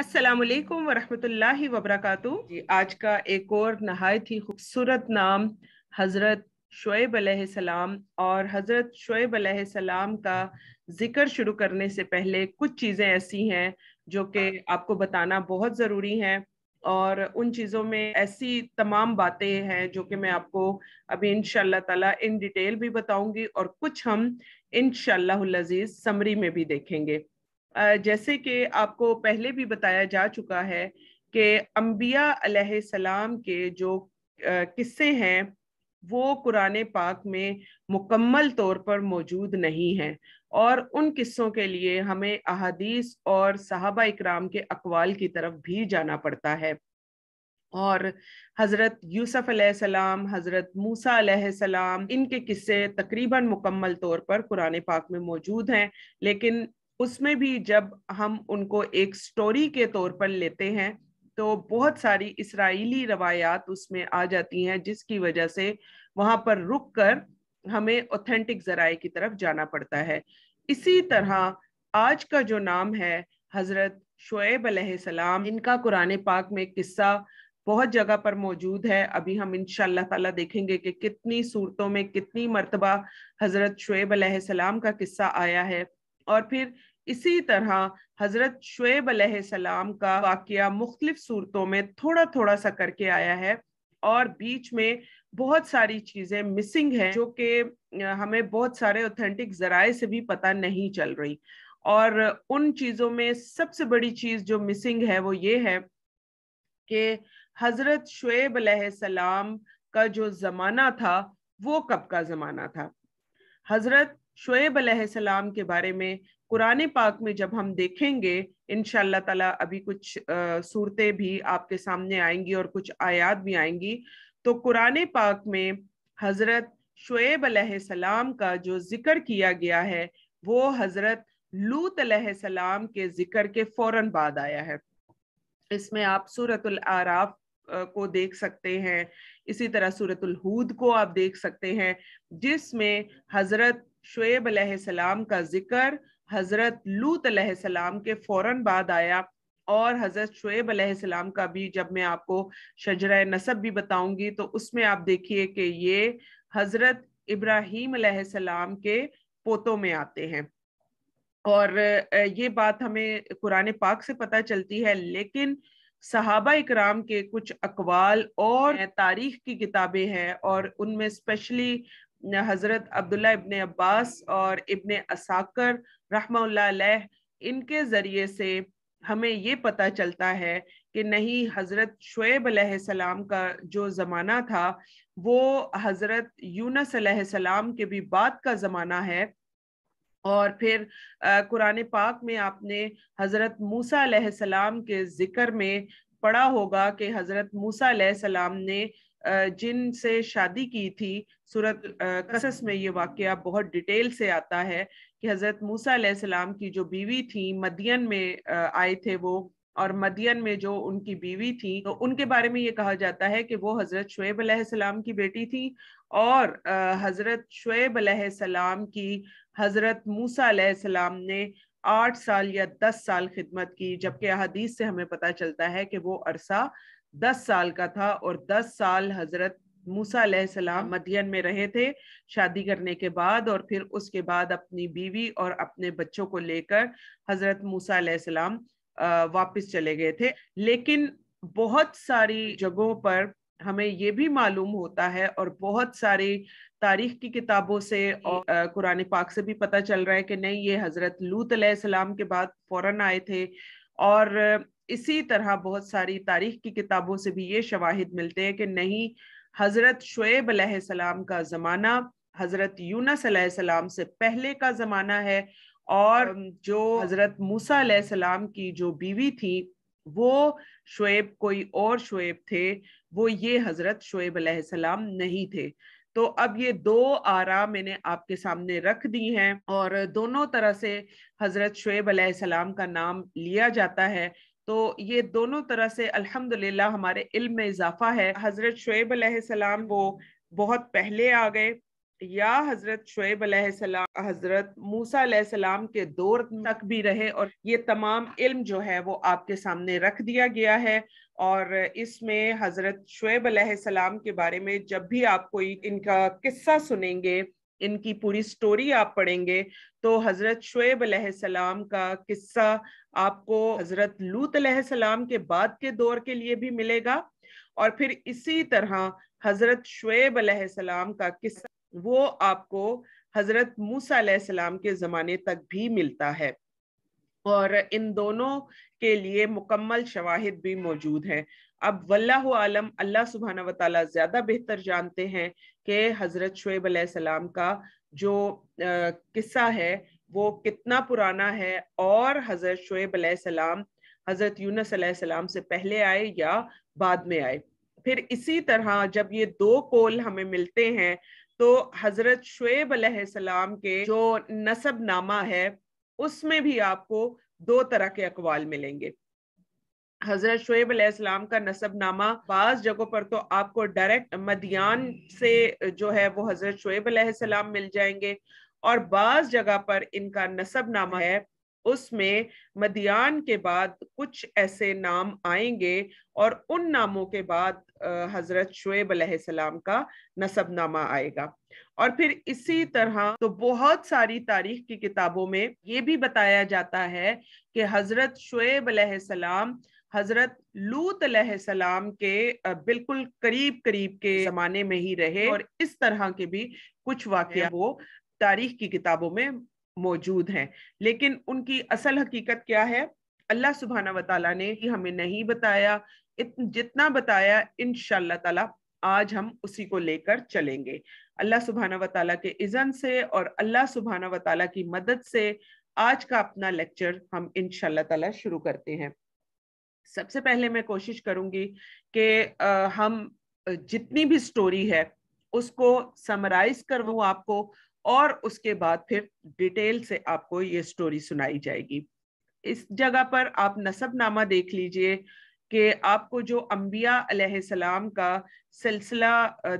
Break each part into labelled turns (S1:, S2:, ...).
S1: असलकम वरहमल वबरक आज का एक और नहायत ही खूबसूरत नाम हज़रत शुएब सलाम और हज़रत शुएब सलाम का ज़िक्र शुरू करने से पहले कुछ चीज़ें ऐसी हैं जो कि आपको बताना बहुत ज़रूरी हैं और उन चीज़ों में ऐसी तमाम बातें हैं जो कि मैं आपको अभी इन ताला इन डिटेल भी बताऊंगी और कुछ हम इन शजीज़ समरी में भी देखेंगे जैसे कि आपको पहले भी बताया जा चुका है कि अम्बिया सलाम के जो किस्से हैं वो कुरान पाक में मुकम्मल तौर पर मौजूद नहीं हैं और उन किस्सों के लिए हमें अहादीस और साहबा इकराम के अकवाल की तरफ भी जाना पड़ता है और हज़रत यूसुफ हज़रत मूसा सलाम इनके किस्से तकरीबन मुकम्मल तौर पर कुरान पाक में मौजूद हैं लेकिन उसमें भी जब हम उनको एक स्टोरी के तौर पर लेते हैं तो बहुत सारी इसराइली रवायात उसमें आ जाती हैं जिसकी वजह से वहां पर रुक कर हमें ऑथेंटिक जराए की तरफ जाना पड़ता है इसी तरह आज का जो नाम है हज़रत शुएब सलाम इनका कुरान पाक में किस्सा बहुत जगह पर मौजूद है अभी हम इन ताला देखेंगे कि कितनी सूरतों में कितनी मरतबा हज़रत शुएब सलाम का किस्सा आया है और फिर इसी तरह हज़रत शुएब सलाम का वाकया मुख्तलिफ सूरतों में थोड़ा थोड़ा सा करके आया है और बीच में बहुत सारी चीज़ें मिसिंग है जो कि हमें बहुत सारे ऑथेंटिक ज़राए से भी पता नहीं चल रही और उन चीज़ों में सबसे बड़ी चीज़ जो मिसिंग है वो ये है कि हज़रत शुएब सलाम का जो ज़माना था वो कब का ज़माना था हज़रत शुएब सलाम के बारे में कुरान पाक में जब हम देखेंगे इन ताला अभी कुछ सूरतें भी आपके सामने आएंगी और कुछ आयात भी आएंगी तो कुरान पाक में हज़रत शुएब सलाम का जो जिक्र किया गया है वो हज़रत लूत सलाम के जिक्र के फ़ौरन बाद आया है इसमें आप सूरतुल आराफ को देख सकते हैं इसी तरह सूरतुल हूद को आप देख सकते हैं जिसमें हज़रत शुएब सलाम का जिक्र हज़रत लूत सलाम के फौरन बाद आया और हज़रत शुएब सलाम का भी जब मैं आपको शजर नसब भी बताऊंगी तो उसमें आप देखिए कि ये हज़रत इब्राहिम सलाम के पोतों में आते हैं और ये बात हमें कुरान पाक से पता चलती है लेकिन सहाबा इकराम के कुछ अकवाल और तारीख की किताबें हैं और उनमें स्पेशली हज़रत अब्दुल्ला इब्ने अब्बास और इबन असाकर रहमा इनके ज़रिए से हमें ये पता चलता है कि नहीं हज़रत शुएब सलाम का जो ज़माना था वो हज़रत यूनस सलाम के भी बाद का ज़माना है और फिर कुरान पाक में आपने हज़रत मूसा सलाम के ज़िक्र में पढ़ा होगा कि हज़रत मूसा सलाम ने जिन से शादी की थी सूरत कसस में ये वाक़ बहुत डिटेल से आता है कि हज़रत मूसा सलाम की जो बीवी थी मदियन में आए थे वो और मदियन में जो उनकी बीवी थी तो उनके बारे में ये कहा जाता है कि वो हज़रत शुएब सलाम की बेटी थी और हज़रत शुएब सलाम की हज़रत मूसा सलाम ने आठ साल या दस साल खिदमत की जबकि अदीस से हमें पता चलता है कि वो अरसा दस साल का था और दस साल हज़रत मूसा सलाम हम्म। मदियन में रहे थे शादी करने के बाद और फिर उसके बाद अपनी बीवी और अपने बच्चों को लेकर हजरत मूसा सलाम वापस चले गए थे लेकिन बहुत सारी जगहों पर हमें ये भी मालूम होता है और बहुत सारी तारीख की किताबों से और कुरान पाक से भी पता चल रहा है कि नहीं ये हज़रत लूत सलाम के बाद फ़ौरन आए थे और इसी तरह बहुत सारी तारीख की किताबों से भी ये शवाहिद मिलते हैं कि नहीं हज़रत शुएब अलैहिस्सलाम का ज़माना हज़रत यूनस अलैहिस्सलाम से पहले का ज़माना है और जो हज़रत मूसा अलैहिस्सलाम की जो बीवी थी वो शुएब कोई और शुएब थे वो ये हज़रत शुएब अलैहिस्सलाम नहीं थे तो अब ये दो आरा मैंने आपके सामने रख दी हैं और दोनों तरह से हज़रत शुएब अलैहिस्सलाम का नाम लिया जाता है तो ये दोनों तरह से अल्हम्दुलिल्लाह हमारे इल्म में इजाफा है हज़रत शुएब अलैहिस्सलाम वो बहुत पहले आ गए या हज़रत शुएब अलैहिस्सलाम हज़रत मूसा अलैहिस्सलाम के दौर तक भी रहे और ये तमाम इल्म जो है वो आपके सामने रख दिया गया है और इसमें हज़रत शुएब अलैहिस्सलाम के बारे में जब भी आप कोई इनका किस्सा सुनेंगे इनकी पूरी स्टोरी आप पढ़ेंगे तो हज़रत शुएब सलाम का किस्सा आपको हज़रत लूत सलाम के बाद के दौर के लिए भी मिलेगा और फिर इसी तरह हज़रत शुएब सलाम का किस्सा वो आपको हज़रत मूसा सलाम के ज़माने तक भी मिलता है और इन दोनों के लिए मुकम्मल शवाहिद भी मौजूद हैं अब वल्लाह आलम अल्लाह सुबहाना वाली ज़्यादा बेहतर जानते हैं कि हज़रत शुएब सलाम का जो किस्सा है वो कितना पुराना है और हज़रत शुएब सलाम हज़रत यूनस सलाम से पहले आए या बाद में आए फिर इसी तरह जब ये दो कोल हमें मिलते हैं तो हज़रत शुएब सलाम के जो नसब नामा है उसमें भी आपको दो तरह के अकवाल मिलेंगे हजरत शुएब अलैहिस्सलाम का नामा बाज जगहों पर तो आपको डायरेक्ट मदियान से जो है वो हजरत शुएब अलैहिस्सलाम मिल जाएंगे और बाज जगह पर इनका नामा है उसमें मदियान के बाद कुछ ऐसे नाम आएंगे और उन नामों के बाद हजरत शुएब अलैहिस्सलाम का नामा आएगा और फिर इसी तरह तो बहुत सारी तारीख की किताबों में ये भी बताया जाता है कि हजरत शुएब अलैहिस्सलाम हजरत लूत सलाम के बिल्कुल करीब करीब के जमाने में ही रहे और इस तरह के भी कुछ वाक्य वो तारीख की किताबों में मौजूद हैं लेकिन उनकी असल हकीकत क्या है अल्लाह सुबहाना वाली ने ही हमें नहीं बताया जितना बताया इन ताला आज हम उसी को लेकर चलेंगे अल्लाह सुबहाना वाली के इज़न से और अल्लाह सुबहाना वाली की मदद से आज का अपना लेक्चर हम इन ताला शुरू करते हैं सबसे पहले मैं कोशिश करूंगी कि हम जितनी भी स्टोरी है उसको समराइज करवाऊँ आपको और उसके बाद फिर डिटेल से आपको ये स्टोरी सुनाई जाएगी इस जगह पर आप नामा देख लीजिए कि आपको जो अम्बिया का सिलसिला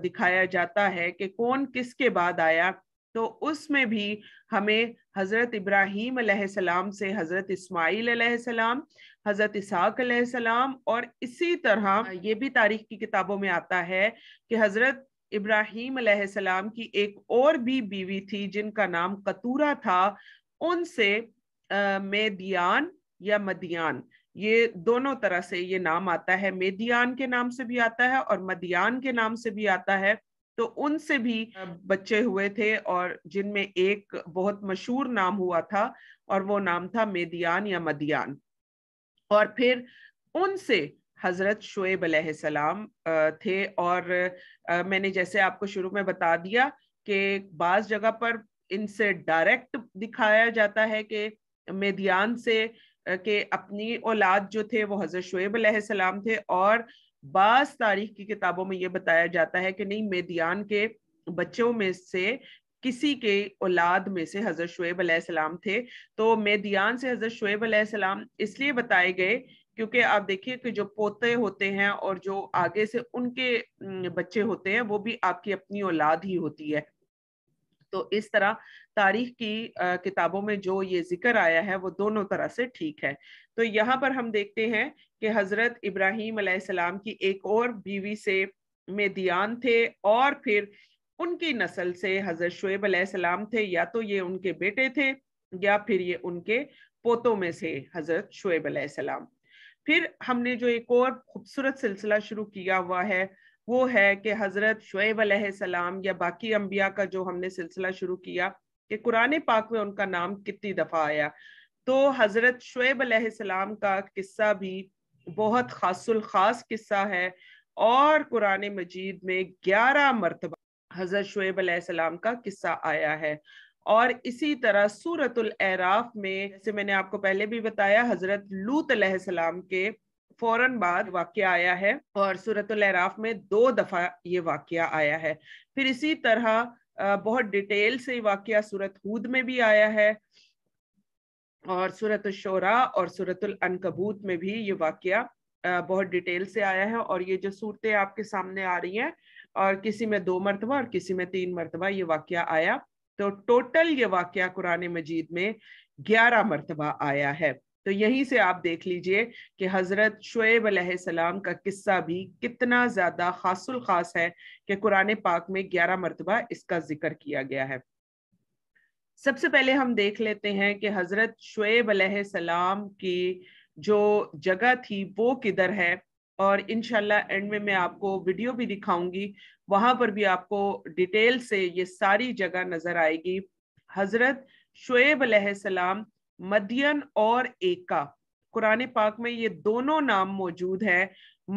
S1: दिखाया जाता है कि कौन किसके बाद आया तो उसमें भी हमें हज़रत इब्राहिम सलाम से हज़रत इस्माइल सलाम हज़रत इसाक सलाम और इसी तरह ये भी तारीख की किताबों में आता है कि हज़रत इब्राहीम सलाम की एक और भी बीवी थी जिनका नाम कतूरा था उनसे मेदियान या मदियान ये दोनों तरह से ये नाम आता है मेदियान के नाम से भी आता है और मदियान के नाम से भी आता है तो उनसे भी हाँ। बच्चे हुए थे और जिनमें एक बहुत मशहूर नाम हुआ था और वो नाम था मेदियान या मदियान और फिर उनसे हज़रत शुएब सलाम थे और मैंने जैसे आपको शुरू में बता दिया कि बाज़ जगह पर इनसे डायरेक्ट दिखाया जाता है कि मेदियान से के अपनी औलाद जो थे वो हज़रत शुएब सलाम थे और बास तारीख की किताबों में ये बताया जाता है कि नहीं मेदियान के बच्चों में से किसी के औलाद में से हज़रत शुएब अलैहिस्सलाम थे तो मेदियान से हज़रत शुएब अलैहिस्सलाम इसलिए बताए गए क्योंकि आप देखिए कि जो पोते होते हैं और जो आगे से उनके बच्चे होते हैं वो भी आपकी अपनी औलाद ही होती है तो इस तरह तारीख की किताबों में जो ये जिक्र आया है वो दोनों तरह से ठीक है तो यहाँ पर हम देखते हैं कि हज़रत इब्राहिम अलैहिस्सलाम की एक और बीवी से मेदियान थे और फिर उनकी नस्ल से हज़रत शुएब अलैहिस्सलाम थे या तो ये उनके बेटे थे या फिर ये उनके पोतों में से हज़रत शुएब अलैहिस्सलाम फिर हमने जो एक और खूबसूरत सिलसिला शुरू किया हुआ है वो है कि हज़रत शुएब अलैहिस्सलाम या बाकी अम्बिया का जो हमने सिलसिला शुरू किया कि कुरान पाक में उनका नाम कितनी दफ़ा आया तो हज़रत शुएब अलैहिस्सलाम का किस्सा भी बहुत खासुल खास किस्सा है और कुरान मजीद में ग्यारह मरतबा हज़रत शुएब अलैहिस्सलाम का किस्सा आया है और इसी तरह सूरतुल एराफ में जैसे मैंने आपको पहले भी बताया हज़रत लूत अलैहिस्सलाम के फौरन बाद वाक्य आया है और सूरतुल एराफ में दो दफ़ा ये वाक्य आया है फिर इसी तरह बहुत डिटेल से वाक्य सूरत हूद में भी आया है और सूरत शोरा और सूरतुल अनकबूत में भी ये वाक़ बहुत डिटेल से आया है और ये जो सूरतें आपके सामने आ रही हैं और किसी में दो मरतबा और किसी में तीन मरतबा ये वाक्य आया तो टोटल ये वाक़ कुरान मजीद में ग्यारह मरतबा आया है तो यहीं से आप देख लीजिए कि हज़रत शुएब सलाम का किस्सा भी कितना ज़्यादा खासुल खास है कि कुरान पाक में ग्यारह मरतबा इसका जिक्र किया गया है सबसे पहले हम देख लेते हैं कि हज़रत शुएब सलाम की जो जगह थी वो किधर है और इन एंड में मैं आपको वीडियो भी दिखाऊंगी वहां पर भी आपको डिटेल से ये सारी जगह नज़र आएगी हज़रत शुएब सलाम मदियन और एका कुरान पाक में ये दोनों नाम मौजूद है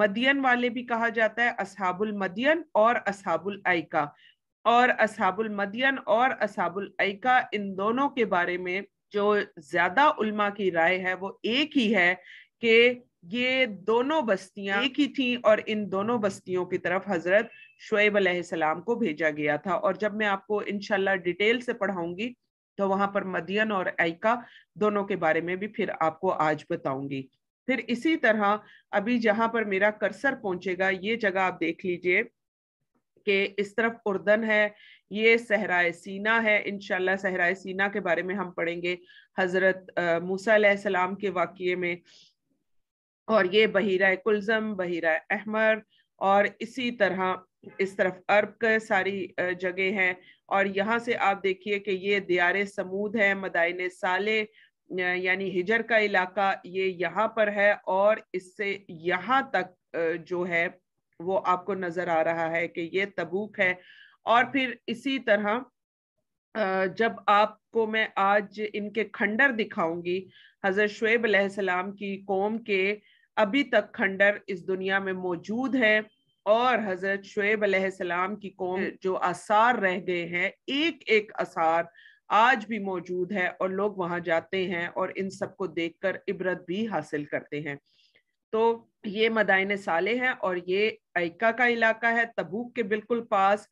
S1: मदियन वाले भी कहा जाता है असहाबुल मदियन और असहाबुल आयका और असाबुल मदियन और असाबुल ऐका इन दोनों के बारे में जो ज्यादा उल्मा की राय है वो एक ही है कि ये दोनों बस्तियां एक ही थी और इन दोनों बस्तियों की तरफ हजरत शुएब अलैहिस्सलाम को भेजा गया था और जब मैं आपको इनशाला डिटेल से पढ़ाऊंगी तो वहां पर मदियन और ऐका दोनों के बारे में भी फिर आपको आज बताऊंगी फिर इसी तरह अभी जहां पर मेरा कर्सर पहुंचेगा ये जगह आप देख लीजिए के इस तरफ उर्दन है ये सहराय सीना है इनशाला सहराए सीना के बारे में हम पढ़ेंगे हज़रत मूसम के वाक्य में और ये बहिरा कुलज़म बहिरा अहमर और इसी तरह इस तरफ अरब के सारी जगह है और यहाँ से आप देखिए कि ये दियार समूद है मदायन साले यानी हिजर का इलाका ये यहाँ पर है और इससे यहाँ तक जो है वो आपको नजर आ रहा है कि ये तबूक है और फिर इसी तरह जब आपको मैं आज इनके खंडर दिखाऊंगी हज़रत शुएब सलाम की कौम के अभी तक खंडर इस दुनिया में मौजूद है और हज़रत शुएब सलाम की कौम जो आसार रह गए हैं एक एक आसार आज भी मौजूद है और लोग वहां जाते हैं और इन सबको देखकर इबरत भी हासिल करते हैं तो ये मदायन साले हैं और ये ऐका का इलाका है तबूक के बिल्कुल पास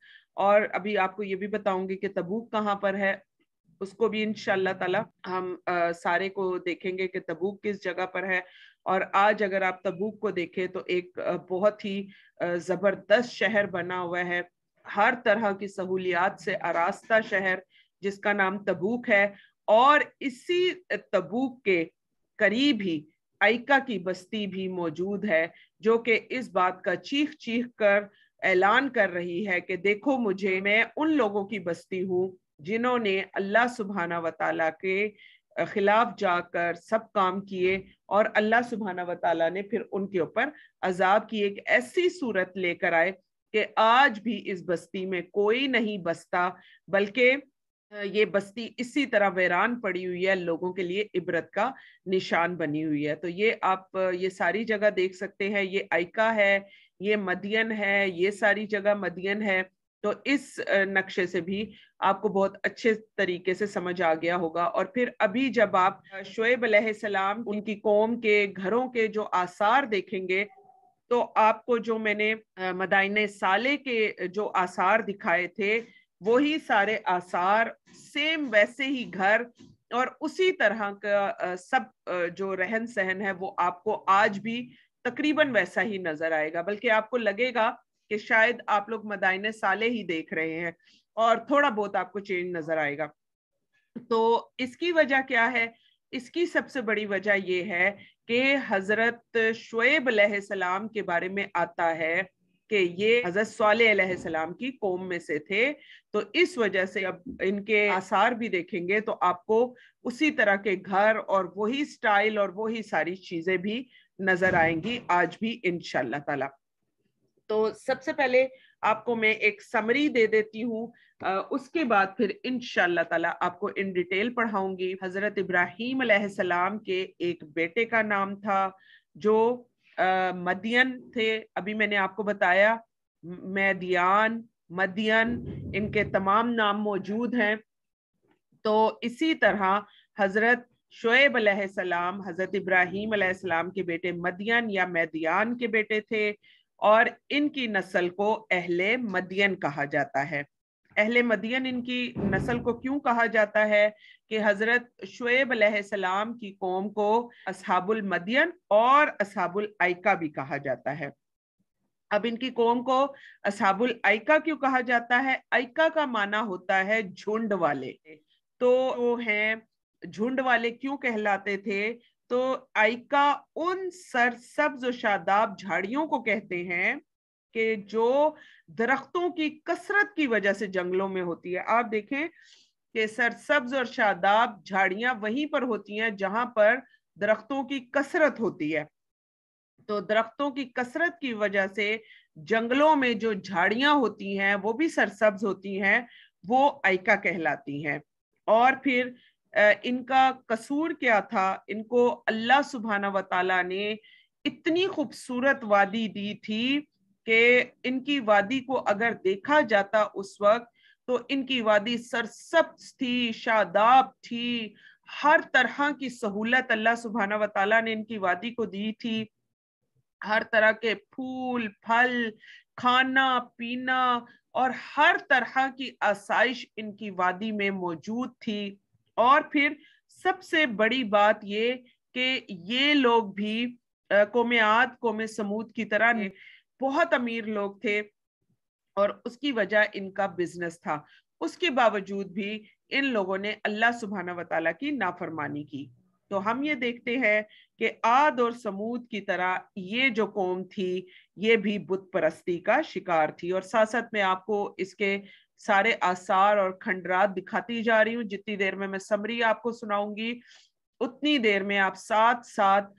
S1: और अभी आपको ये भी बताऊंगी कि तबूक कहाँ पर है उसको भी इनशाला ताला हम आ, सारे को देखेंगे कि तबूक किस जगह पर है और आज अगर आप तबूक को देखें तो एक बहुत ही जबरदस्त शहर बना हुआ है हर तरह की सहूलियात से आरास्ता शहर जिसका नाम तबूक है और इसी तबूक के करीब ही आइका की बस्ती भी मौजूद है जो कि इस बात का चीख चीख कर ऐलान कर रही है कि देखो मुझे मैं उन लोगों की बस्ती हूँ जिन्होंने अल्लाह सुबहाना वताला के खिलाफ जाकर सब काम किए और अल्लाह सुबहाना वताला ने फिर उनके ऊपर अजाब की एक ऐसी सूरत लेकर आए कि आज भी इस बस्ती में कोई नहीं बसता बल्कि ये बस्ती इसी तरह वैरान पड़ी हुई है लोगों के लिए इबरत का निशान बनी हुई है तो ये आप ये सारी जगह देख सकते हैं ये आइका है ये मदियन है ये सारी जगह मदियन है तो इस नक्शे से भी आपको बहुत अच्छे तरीके से समझ आ गया होगा और फिर अभी जब आप शोएब सलाम उनकी कौम के घरों के जो आसार देखेंगे तो आपको जो मैंने मदाइन साले के जो आसार दिखाए थे वही सारे आसार सेम वैसे ही घर और उसी तरह का सब जो रहन सहन है वो आपको आज भी तकरीबन वैसा ही नजर आएगा बल्कि आपको लगेगा कि शायद आप लोग मदाइन साले ही देख रहे हैं और थोड़ा बहुत आपको चेंज नजर आएगा तो इसकी वजह क्या है इसकी सबसे बड़ी वजह यह है कि हजरत शुएब सलाम के बारे में आता है कि ये हजरत सलाम की कौम में से थे तो इस वजह से अब इनके आसार भी देखेंगे तो आपको उसी तरह के घर और वही स्टाइल और वही सारी चीजें भी नजर आएंगी आज भी इनशाला ताला तो सबसे पहले आपको मैं एक समरी दे देती हूँ उसके बाद फिर इन ताला आपको इन डिटेल पढ़ाऊंगी हजरत इब्राहिम के एक बेटे का नाम था जो मदियन थे अभी मैंने आपको बताया मैदियान मदियन इनके तमाम नाम मौजूद हैं तो इसी तरह हजरत शुएब सलाम हजरत इब्राहिम सलाम के बेटे मदियन या मैदियान के बेटे थे और इनकी नस्ल को अहले मदियन कहा जाता है अहले मदियन इनकी नस्ल को क्यों कहा जाता है कि हज़रत शुएब सलाम की कौम को असहाबुल मदियन और असहाबुल आयका भी कहा जाता है अब इनकी कौम को असहाबुल आयका क्यों कहा जाता है आयका का माना होता है झुंड वाले तो वो हैं झुंड वाले क्यों कहलाते थे तो आयका उन सरसब्ज शादाब झाड़ियों को कहते हैं कि जो दरख्तों की कसरत की वजह से जंगलों में होती है आप देखें कि सरसब्ज और शादाब झाड़ियां वहीं पर होती हैं जहां पर दरख्तों की कसरत होती है तो दरख्तों की कसरत की वजह से जंगलों में जो झाड़ियां होती हैं वो भी सरसब्ज होती हैं वो आयका कहलाती हैं और फिर इनका कसूर क्या था इनको अल्लाह सुबहाना वाली ने इतनी खूबसूरत वादी दी थी कि इनकी वादी को अगर देखा जाता उस वक्त तो इनकी वादी सरसब्ज थी शादाब थी हर तरह की सहूलत अल्लाह सुबहाना वाली ने इनकी वादी को दी थी हर तरह के फूल फल खाना पीना और हर तरह की आसाइश इनकी वादी में मौजूद थी और फिर सबसे बड़ी बात ये कि ये लोग भी कौम आद कौम समूद की तरह बहुत अमीर लोग थे और उसकी वजह इनका बिजनेस था उसके बावजूद भी इन लोगों ने अल्लाह सुबहाना वाल की नाफरमानी की तो हम ये देखते हैं कि आद और समूद की तरह ये जो कौम थी ये भी बुत परस्ती का शिकार थी और साथ साथ में आपको इसके सारे आसार और खंडरात दिखाती जा रही हूँ जितनी देर में मैं समरी आपको सुनाऊंगी उतनी देर में आप साथ साथ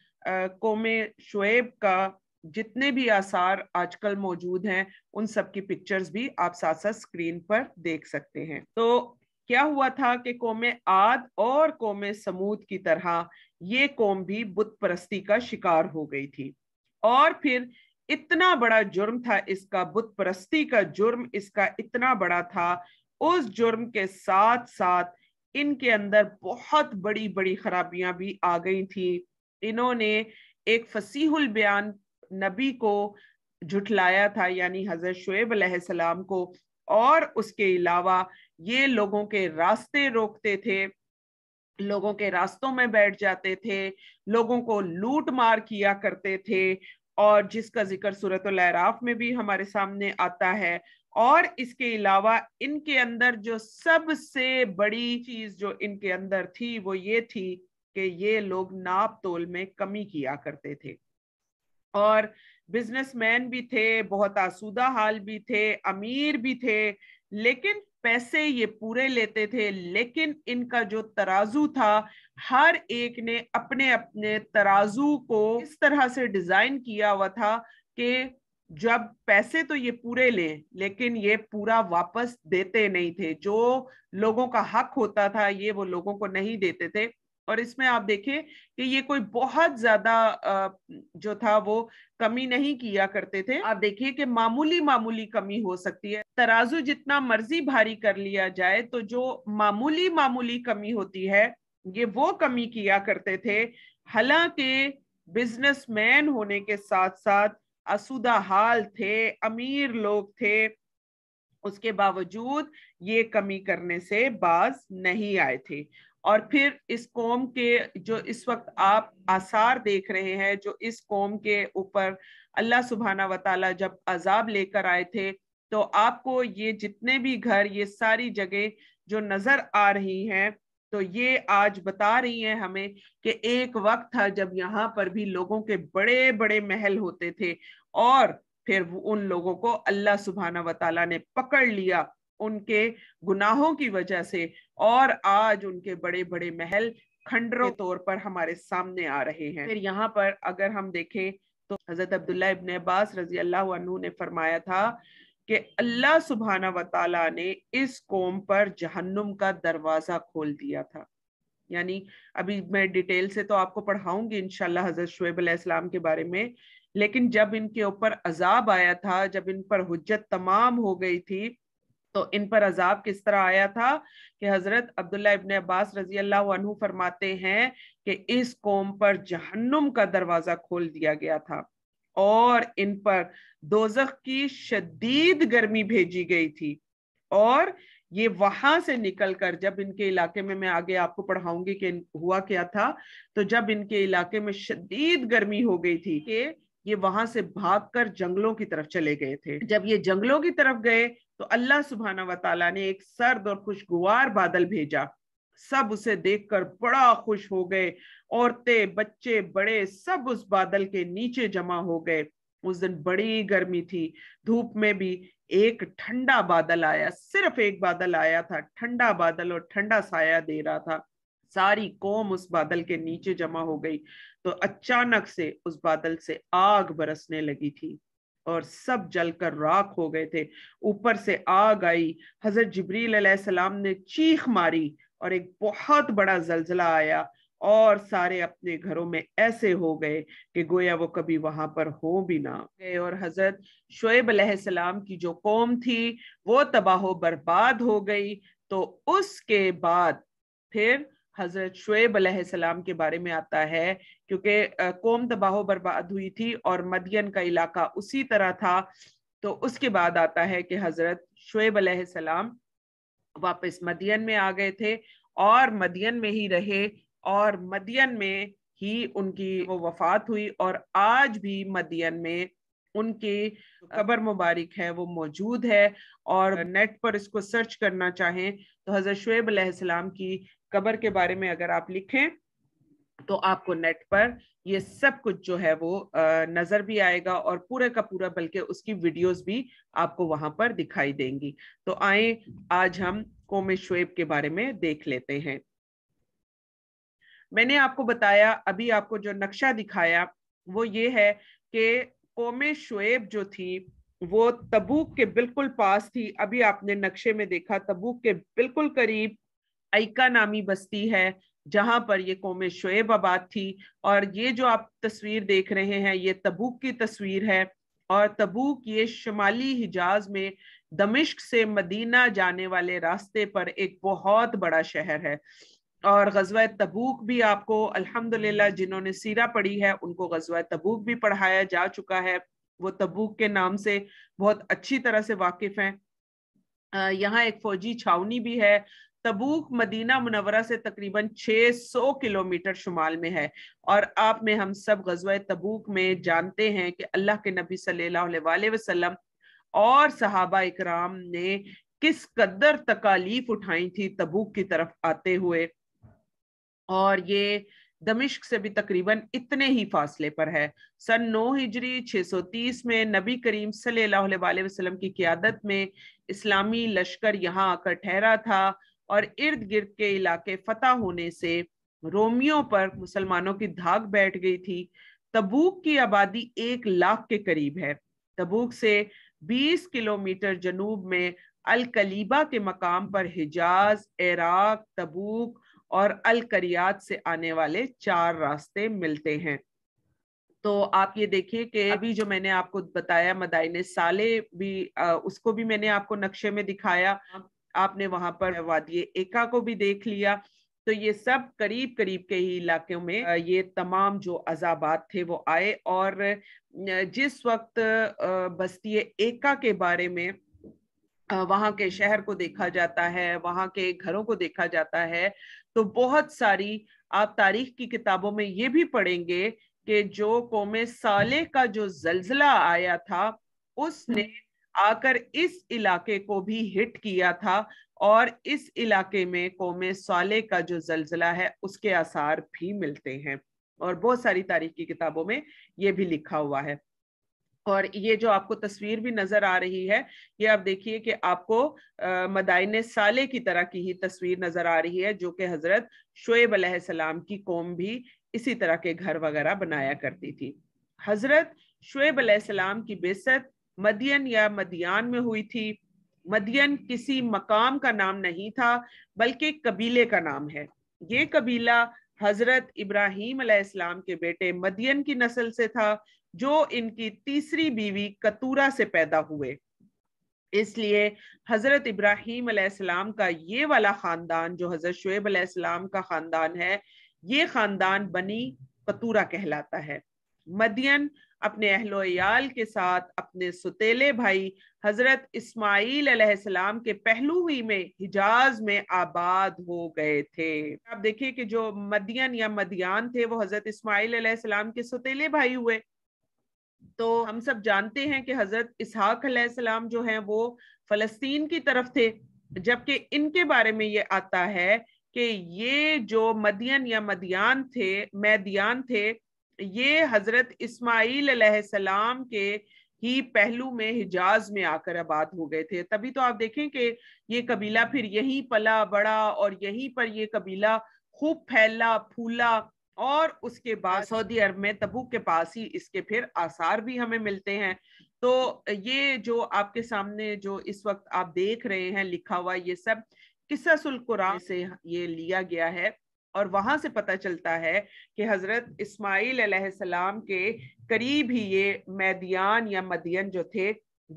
S1: कौम शुएब का जितने भी आसार आजकल मौजूद हैं उन सब की पिक्चर्स भी आप साथ साथ स्क्रीन पर देख सकते हैं तो क्या हुआ था कि कौम आद और कौम समूद की तरह ये कौम भी बुत परस्ती का शिकार हो गई थी और फिर इतना बड़ा जुर्म था इसका बुत परस्ती का जुर्म इसका इतना बड़ा था उस जुर्म के साथ साथ इनके अंदर बहुत बड़ी बड़ी खराबियां भी आ गई थी इन्होंने एक फसीहुल बयान नबी को झुठलाया था यानी हजरत शुएब सलाम को और उसके अलावा ये लोगों के रास्ते रोकते थे लोगों के रास्तों में बैठ जाते थे लोगों को लूट मार किया करते थे और जिसका जिक्र सूरत लहराफ में भी हमारे सामने आता है और इसके अलावा इनके अंदर जो सबसे बड़ी चीज जो इनके अंदर थी वो ये थी कि ये लोग नाप तोल में कमी किया करते थे और बिजनेसमैन भी थे बहुत आसूदा हाल भी थे अमीर भी थे लेकिन पैसे ये पूरे लेते थे लेकिन इनका जो तराजू था हर एक ने अपने अपने तराजू को इस तरह से डिजाइन किया हुआ था कि जब पैसे तो ये पूरे ले, लेकिन ये पूरा वापस देते नहीं थे जो लोगों का हक होता था ये वो लोगों को नहीं देते थे और इसमें आप देखें कि ये कोई बहुत ज्यादा जो था वो कमी नहीं किया करते थे आप देखिए कि मामूली मामूली कमी हो सकती है तराजू जितना मर्जी भारी कर लिया जाए तो जो मामूली मामूली कमी होती है ये वो कमी किया करते थे हालांकि बिजनेसमैन होने के साथ साथ असुदा हाल थे अमीर लोग थे उसके बावजूद ये कमी करने से बाज नहीं आए थे और फिर इस कौम के जो इस वक्त आप आसार देख रहे हैं जो इस कौम के ऊपर अल्लाह सुबहाना वाल जब अजाब लेकर आए थे तो आपको ये जितने भी घर ये सारी जगह जो नजर आ रही हैं तो ये आज बता रही हैं हमें कि एक वक्त था जब यहाँ पर भी लोगों के बड़े बड़े महल होते थे और फिर उन लोगों को अल्लाह सुबहाना वाली ने पकड़ लिया उनके गुनाहों की वजह से और आज उनके बड़े बड़े महल खंडरों तौर पर हमारे सामने आ रहे हैं फिर यहाँ पर अगर हम देखें तो हजरत अब्दुल्ला इबन अब्बास रजी अल्लाह ने फरमाया था कि अल्लाह सुबहाना वाली ने इस कौम पर जहन्नुम का दरवाजा खोल दिया था यानी अभी मैं डिटेल से तो आपको पढ़ाऊंगी इनशाला हजरत शुएब इस्लाम के बारे में लेकिन जब इनके ऊपर अजाब आया था जब इन पर हुज्जत तमाम हो गई थी तो इन पर अजाब किस तरह आया था कि हजरत अब्दुल्ला इबन अब्बास रजी अल्लाह फरमाते हैं कि इस कौम पर जहन्नुम का दरवाज़ा खोल दिया गया था और इन पर दोजख की शदीद गर्मी भेजी गई थी और ये वहां से निकलकर जब इनके इलाके में मैं आगे आपको पढ़ाऊंगी कि हुआ क्या था तो जब इनके इलाके में शदीद गर्मी हो गई थी कि ये वहां से भागकर जंगलों की तरफ चले गए थे जब ये जंगलों की तरफ गए तो अल्लाह सुबहाना वाली ने एक सर्द और खुशगुवार बादल भेजा सब उसे देखकर बड़ा खुश हो गए औरतें बच्चे बड़े सब उस बादल के नीचे जमा हो गए उस दिन बड़ी गर्मी थी धूप में भी एक ठंडा बादल आया सिर्फ एक बादल आया था ठंडा बादल और ठंडा साया दे रहा था सारी कौम उस बादल के नीचे जमा हो गई तो अचानक से उस बादल से आग बरसने लगी थी और सब जलकर राख हो गए थे ऊपर से आग आई हजरत जबरील ने चीख मारी और एक बहुत बड़ा जलजला आया और सारे अपने घरों में ऐसे हो गए कि गोया वो कभी वहां पर हो भी ना गए और हजरत शुएब सलाम की जो कौम थी वो तबाह बर्बाद हो गई तो उसके बाद फिर हजरत शुएब सलाम के बारे में आता है क्योंकि कौम तबाह बर्बाद हुई थी और मदियन का इलाका उसी तरह था तो उसके बाद आता है कि हज़रत शुएब सलाम वापस मदियन में आ गए थे और मदियन में ही रहे और मदियन में ही उनकी वो वफात हुई और आज भी मदियन में उनकी कबर मुबारक है वो मौजूद है और नेट पर इसको सर्च करना चाहें तो हज़रत शुएब सलाम की कबर के बारे में अगर आप लिखें तो आपको नेट पर ये सब कुछ जो है वो नजर भी आएगा और पूरे का पूरा बल्कि उसकी वीडियोस भी आपको वहां पर दिखाई देंगी तो आए आज हम कोमे श्वेब के बारे में देख लेते हैं मैंने आपको बताया अभी आपको जो नक्शा दिखाया वो ये है कि कोमे श्वेब जो थी वो तबूक के बिल्कुल पास थी अभी आपने नक्शे में देखा तबूक के बिल्कुल करीब ऐका नामी बस्ती है जहां पर ये कौम शुएब आबाद थी और ये जो आप तस्वीर देख रहे हैं ये तबूक की तस्वीर है और तबूक ये शुमाली हिजाज में दमिश्क से मदीना जाने वाले रास्ते पर एक बहुत बड़ा शहर है और गजवा तबूक भी आपको अल्हम्दुलिल्लाह जिन्होंने सीरा पढ़ी है उनको गजवा तबूक भी पढ़ाया जा चुका है वो तबूक के नाम से बहुत अच्छी तरह से वाकिफ हैं यहाँ एक फौजी छावनी भी है तबूक मदीना मुनवरा से तकरीबन 600 किलोमीटर शुमाल में है और आप में हम सब गजवा तबूक में जानते हैं कि अल्लाह के नबी सल वसलम और सहाबा इकराम ने किस कदर तकालीफ उठाई थी तबूक की तरफ आते हुए और ये दमिश्क से भी तकरीबन इतने ही फासले पर है सन नौ हिजरी 630 में नबी करीम सल्लल्लाहु अलैहि वसल्लम की क्यादत में इस्लामी लश्कर यहाँ आकर ठहरा था और इर्द गिर्द के इलाके फतह होने से रोमियो पर मुसलमानों की धाक बैठ गई थी तबूक की आबादी एक लाख के करीब है तबूक से 20 किलोमीटर जनूब में अल कलीबा के मकाम पर हिजाज इराक तबूक और अल करियात से आने वाले चार रास्ते मिलते हैं तो आप ये देखिए कि अभी जो मैंने आपको बताया मदाइन साले भी आ, उसको भी मैंने आपको नक्शे में दिखाया आपने वहां पर वादी एका को भी देख लिया तो ये सब करीब करीब के ही इलाकों में ये तमाम जो अजाबात थे वो आए और जिस वक्त बस्ती एका के बारे में वहां के शहर को देखा जाता है वहां के घरों को देखा जाता है तो बहुत सारी आप तारीख की किताबों में ये भी पढ़ेंगे कि जो कौम साले का जो जलजिला आया था उसने आकर इस इलाके को भी हिट किया था और इस इलाके में कौम साले का जो जलजिला है उसके आसार भी मिलते हैं और बहुत सारी तारीख की किताबों में ये भी लिखा हुआ है और ये जो आपको तस्वीर भी नजर आ रही है ये आप देखिए कि आपको मदाइन साले की तरह की ही तस्वीर नजर आ रही है जो कि हजरत शोएब सलाम की कौम भी इसी तरह के घर वगैरह बनाया करती थी हजरत शुएब सलाम की बेसत मदियन या मदियान में हुई थी मदियन किसी मकाम का नाम नहीं था बल्कि कबीले का नाम है ये कबीला हजरत इब्राहिम अलैहिस्सलाम के बेटे मदियन की नस्ल से था जो इनकी तीसरी बीवी कतूरा से पैदा हुए इसलिए हजरत इब्राहिम अलैहिस्सलाम का ये वाला खानदान जो हजरत शुएब अलैहिस्सलाम का खानदान है ये खानदान बनी कतूरा कहलाता है मदियन अपने अहलोयाल के साथ अपने सुतेले भाई हजरत इस्माइल के के ही में हिजाज में आबाद हो गए थे आप देखिए कि जो मदियन या मदियान थे वो हजरत इस्माइल के सुतेले भाई हुए तो हम सब जानते हैं कि हजरत इसहाक अलैहिस्सलाम जो हैं वो फलस्तीन की तरफ थे जबकि इनके बारे में ये आता है कि ये जो मदियन या मदियान थे मैदियान थे ये हजरत इस्माईल सलाम के ही पहलू में हिजाज में आकर आबाद हो गए थे तभी तो आप देखें कि ये कबीला फिर यही पला बड़ा और यहीं पर ये कबीला खूब फैला फूला और उसके बाद सऊदी अरब में तबुक के पास ही इसके फिर आसार भी हमें मिलते हैं तो ये जो आपके सामने जो इस वक्त आप देख रहे हैं लिखा हुआ ये सब किस्सुल कुरान से ये लिया गया है और वहां से पता चलता है कि हजरत इस्माईल सलाम के करीब ही ये मैदियान या मदियन जो थे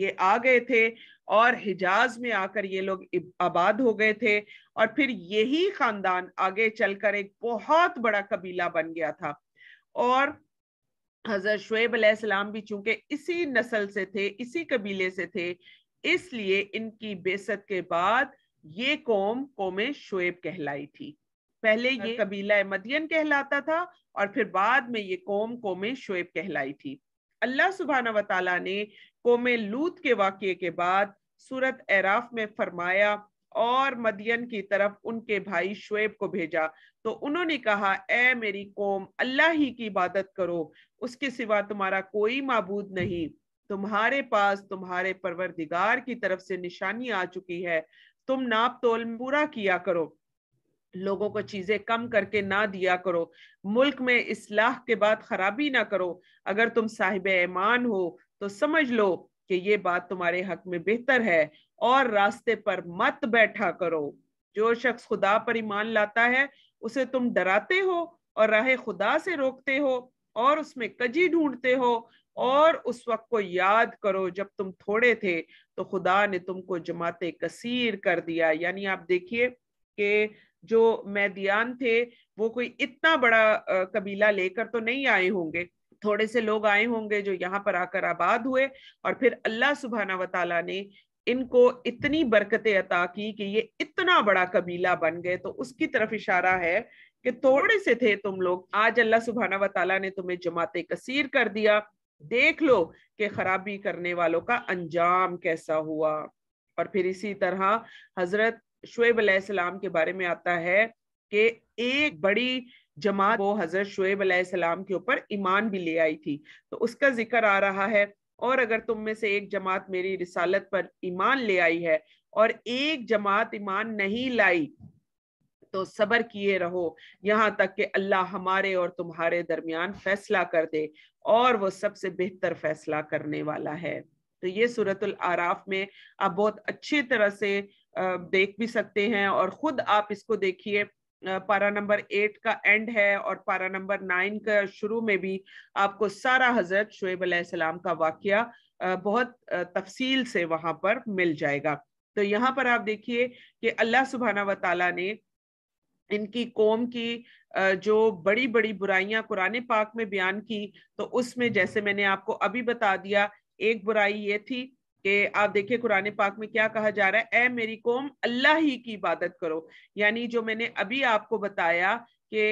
S1: ये आ गए थे और हिजाज में आकर ये लोग आबाद हो गए थे और फिर यही खानदान आगे चलकर एक बहुत बड़ा कबीला बन गया था और हजरत शुएब अलैहिस्सलाम भी चूंकि इसी नस्ल से थे इसी कबीले से थे इसलिए इनकी बेसत के बाद ये कौम कौम शुएब कहलाई थी पहले ये अच्छा। कबीला मदियन कहलाता था और फिर बाद में ये कौम कौम शुएब कहलाई थी अल्लाह सुबहाना वाली ने कौम लूत के वाक्य के बाद सूरत एराफ में फरमाया और मदियन की तरफ उनके भाई शुएब को भेजा तो उन्होंने कहा ए मेरी कौम अल्लाह ही की इबादत करो उसके सिवा तुम्हारा कोई मबूद नहीं तुम्हारे पास तुम्हारे परवरदिगार की तरफ से निशानी आ चुकी है तुम नाप तोल पूरा किया करो लोगों को चीजें कम करके ना दिया करो मुल्क में इसलाह के बाद खराबी ना करो अगर तुम साहिब ईमान हो तो समझ लो कि ये बात तुम्हारे हक में बेहतर है और रास्ते पर मत बैठा करो जो शख्स खुदा पर ईमान लाता है उसे तुम डराते हो और राह खुदा से रोकते हो और उसमें कजी ढूंढते हो और उस वक्त को याद करो जब तुम थोड़े थे तो खुदा ने तुमको जमाते कसीर कर दिया यानी आप देखिए कि जो मैदियान थे वो कोई इतना बड़ा कबीला लेकर तो नहीं आए होंगे थोड़े से लोग आए होंगे जो यहाँ पर आकर आबाद हुए और फिर अल्लाह सुबहाना वाली ने इनको इतनी बरकतें अता की कि ये इतना बड़ा कबीला बन गए तो उसकी तरफ इशारा है कि थोड़े से थे तुम लोग आज अल्लाह सुबहाना वाली ने तुम्हें जमाते कसीर कर दिया देख लो कि खराबी करने वालों का अंजाम कैसा हुआ और फिर इसी तरह हजरत शुएब अलैहिस्सलाम के बारे में आता है कि एक बड़ी जमात वो हजरत शुएब अलैहिस्सलाम के ऊपर ईमान भी ले आई थी तो उसका जिक्र आ रहा है और अगर तुम में से एक जमात मेरी रिसालत पर ईमान ले आई है और एक जमात ईमान नहीं लाई तो सब्र किए रहो यहाँ तक कि अल्लाह हमारे और तुम्हारे दरमियान फैसला कर दे और वो सबसे बेहतर फैसला करने वाला है तो ये सूरत आराफ में आप बहुत अच्छी तरह से देख भी सकते हैं और खुद आप इसको देखिए पारा नंबर एट का एंड है और पारा नंबर नाइन का शुरू में भी आपको सारा हजरत शुएब सलाम का वाक्य बहुत तफसील से वहां पर मिल जाएगा तो यहाँ पर आप देखिए कि अल्लाह सुबहाना व ने इनकी कौम की जो बड़ी बड़ी बुराइयां कुरान पाक में बयान की तो उसमें जैसे मैंने आपको अभी बता दिया एक बुराई ये थी कि आप देखिए कुरान पाक में क्या कहा जा रहा है ए मेरी कौम अल्लाह ही की इबादत करो यानी जो मैंने अभी आपको बताया कि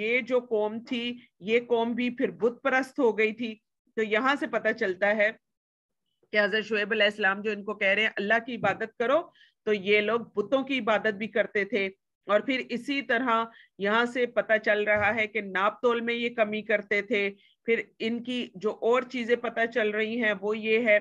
S1: ये जो कौम थी ये कौम भी फिर बुत परस्त हो गई थी तो यहाँ से पता चलता है कि हजरत शुएब अलैहिस्सलाम जो इनको कह रहे हैं अल्लाह की इबादत करो तो ये लोग बुतों की इबादत भी करते थे और फिर इसी तरह यहाँ से पता चल रहा है कि नाप तोल में ये कमी करते थे फिर इनकी जो और चीजें पता चल रही हैं वो ये है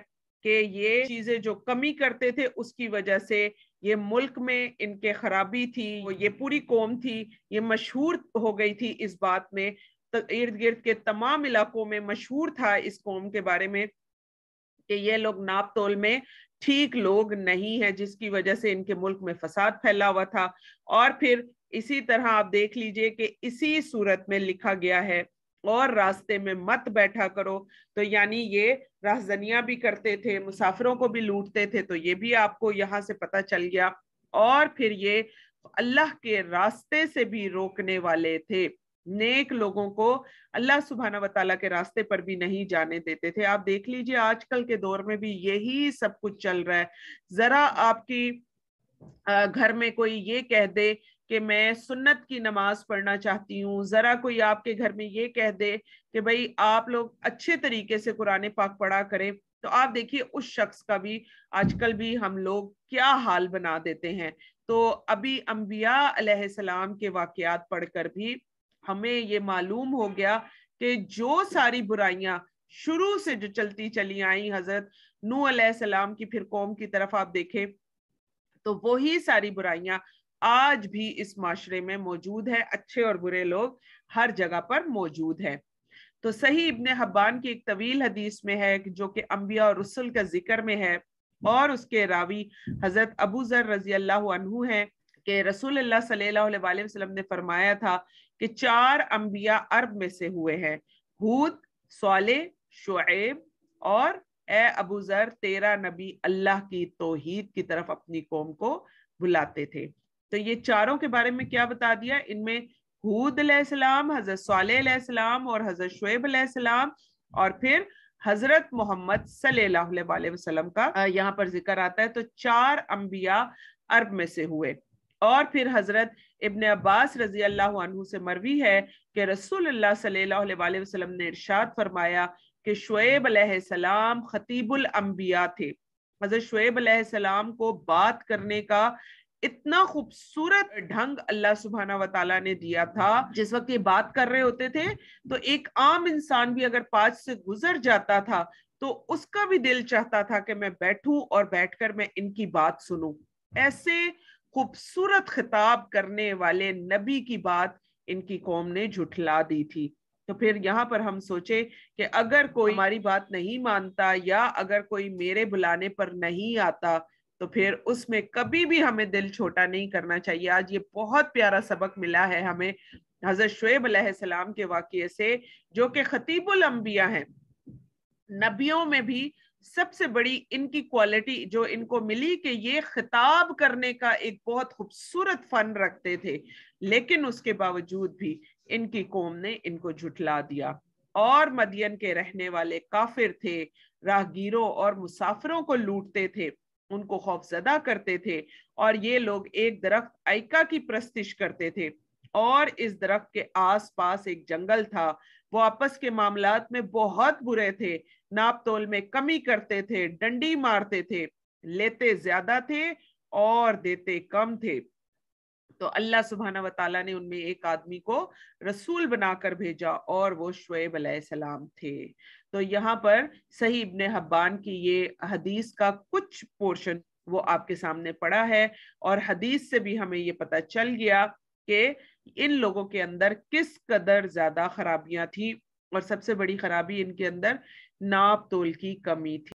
S1: कि ये चीजें जो कमी करते थे उसकी वजह से ये मुल्क में इनके खराबी थी ये पूरी कौम थी ये मशहूर हो गई थी इस बात में इर्द गिर्द के तमाम इलाकों में मशहूर था इस कौम के बारे में कि ये लोग नाप तोल में ठीक लोग नहीं है जिसकी वजह से इनके मुल्क में फसाद फैला हुआ था और फिर इसी तरह आप देख लीजिए कि इसी सूरत में लिखा गया है और रास्ते में मत बैठा करो तो यानी ये राहजनिया भी करते थे मुसाफिरों को भी लूटते थे तो ये भी आपको यहाँ से पता चल गया और फिर ये अल्लाह के रास्ते से भी रोकने वाले थे नेक लोगों को अल्लाह सुबहाना वाली के रास्ते पर भी नहीं जाने देते थे आप देख लीजिए आजकल के दौर में भी यही सब कुछ चल रहा है जरा आपकी घर में कोई ये कह दे कि मैं सुन्नत की नमाज पढ़ना चाहती हूँ ज़रा कोई आपके घर में ये कह दे कि भाई आप लोग अच्छे तरीके से कुरान पाक पढ़ा करें तो आप देखिए उस शख्स का भी आजकल भी हम लोग क्या हाल बना देते हैं तो अभी अम्बिया के वाकयात पढ़कर भी हमें ये मालूम हो गया कि जो सारी बुराइयां शुरू से जो चलती चली आई हजरत नू सलाम की फिर कौम की तरफ आप देखें तो वही सारी बुराइयां आज भी इस माशरे में मौजूद है अच्छे और बुरे लोग हर जगह पर मौजूद है तो सही इबन हब्बान की एक तवील हदीस में है जो कि अम्बिया और रसुल का जिक्र में है और उसके रावी हजरत अबू जर रजी अल्लाह है कि रसूल सल्लाम ने फरमाया था कि चार अम्बिया अरब में से हुए हैं हूद सोले शुएब और ए अबू जर तेरा नबी अल्लाह की तोहीद की तरफ अपनी कौम को बुलाते थे तो ये चारों के बारे में क्या बता दिया इनमें हूद अलैहिस्सलाम हजरत अलैहिस्सलाम और हजरत शुएब अलैहिस्सलाम और फिर हजरत मोहम्मद सल्लल्लाहु अलैहि वसल्लम का यहाँ पर जिक्र आता है तो चार अंबिया अरब में से हुए और फिर हजरत इब्न अब्बास रजी अल्लाह से मरवी है कि रसूल सल्लल्लाहु अलैहि वसल्लम ने इरशाद फरमाया कि शुएब अलैहिस्सलाम खतीबुल अंबिया थे हजरत शुएब अलैहिस्सलाम को बात करने का इतना खूबसूरत ढंग अल्लाह सुबहाना वाली ने दिया था जिस वक्त ये बात कर रहे होते थे तो एक आम इंसान भी अगर पास से गुजर जाता था तो उसका भी दिल चाहता था कि मैं बैठूं और बैठकर मैं इनकी बात सुनूं ऐसे खूबसूरत खिताब करने वाले नबी की बात इनकी कौम ने झुठला दी थी तो फिर यहाँ पर हम सोचे कि अगर कोई हमारी बात नहीं मानता या अगर कोई मेरे बुलाने पर नहीं आता तो फिर उसमें कभी भी हमें दिल छोटा नहीं करना चाहिए आज ये बहुत प्यारा सबक मिला है हमें हजरत शुएब सलाम के वाक्य से जो कि खतीबुल अम्बिया हैं नबियों में भी सबसे बड़ी इनकी क्वालिटी जो इनको मिली कि ये खिताब करने का एक बहुत खूबसूरत फन रखते थे लेकिन उसके बावजूद भी इनकी कौम ने इनको झुठला दिया और मदियन के रहने वाले काफिर थे राहगीरों और मुसाफिरों को लूटते थे उनको खौफजदा करते थे और ये लोग एक दरख्त आइका की प्रस्तिश करते थे और इस दरख्त के आस पास एक जंगल था वो आपस के मामला में बहुत बुरे थे नाप तोल में कमी करते थे डंडी मारते थे लेते ज्यादा थे और देते कम थे तो अल्लाह सुबहाना वाली ने उनमें एक आदमी को रसूल बनाकर भेजा और वो शुएब सलाम थे तो यहाँ पर सही इबन हब्बान की ये हदीस का कुछ पोर्शन वो आपके सामने पड़ा है और हदीस से भी हमें ये पता चल गया कि इन लोगों के अंदर किस कदर ज्यादा खराबियां थी और सबसे बड़ी खराबी इनके अंदर नाप तोल की कमी थी